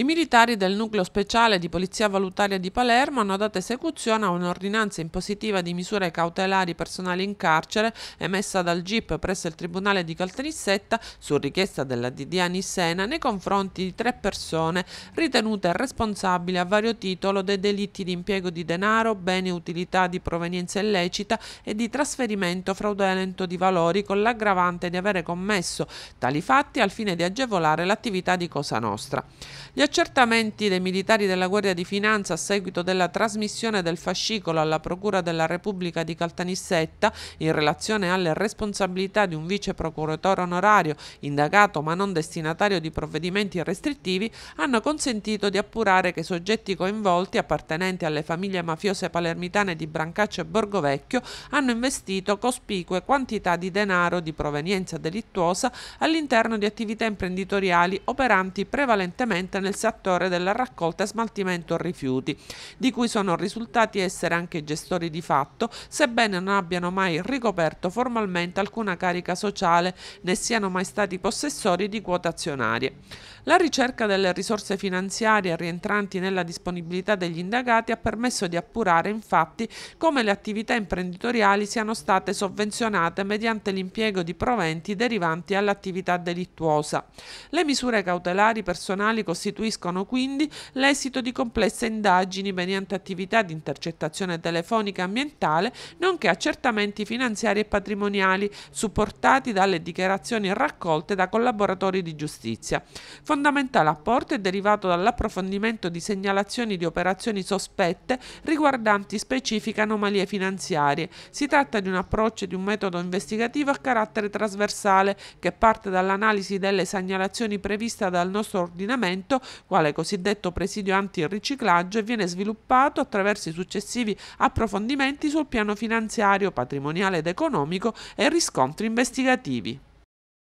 I militari del nucleo speciale di Polizia Valutaria di Palermo hanno dato esecuzione a un'ordinanza impositiva di misure cautelari personali in carcere emessa dal GIP presso il Tribunale di Caltanissetta su richiesta della DDA Nissena nei confronti di tre persone ritenute responsabili a vario titolo dei delitti di impiego di denaro, beni e utilità di provenienza illecita e di trasferimento fraudolento di valori con l'aggravante di avere commesso tali fatti al fine di agevolare l'attività di Cosa Nostra. Gli accertamenti dei militari della Guardia di Finanza a seguito della trasmissione del fascicolo alla Procura della Repubblica di Caltanissetta in relazione alle responsabilità di un vice procuratore onorario indagato ma non destinatario di provvedimenti restrittivi hanno consentito di appurare che soggetti coinvolti appartenenti alle famiglie mafiose palermitane di Brancaccio e Borgovecchio hanno investito cospicue quantità di denaro di provenienza delittuosa all'interno di attività imprenditoriali operanti prevalentemente nel nel settore della raccolta e smaltimento rifiuti, di cui sono risultati essere anche gestori di fatto, sebbene non abbiano mai ricoperto formalmente alcuna carica sociale né siano mai stati possessori di quote azionarie. La ricerca delle risorse finanziarie rientranti nella disponibilità degli indagati ha permesso di appurare infatti come le attività imprenditoriali siano state sovvenzionate mediante l'impiego di proventi derivanti all'attività delittuosa. Le misure cautelari personali costituiscono costituiscono quindi l'esito di complesse indagini mediante attività di intercettazione telefonica ambientale, nonché accertamenti finanziari e patrimoniali supportati dalle dichiarazioni raccolte da collaboratori di giustizia. Fondamentale apporto è derivato dall'approfondimento di segnalazioni di operazioni sospette riguardanti specifiche anomalie finanziarie. Si tratta di un approccio e di un metodo investigativo a carattere trasversale che parte dall'analisi delle segnalazioni previste dal nostro ordinamento quale cosiddetto presidio antiriciclaggio e viene sviluppato attraverso i successivi approfondimenti sul piano finanziario, patrimoniale ed economico e riscontri investigativi.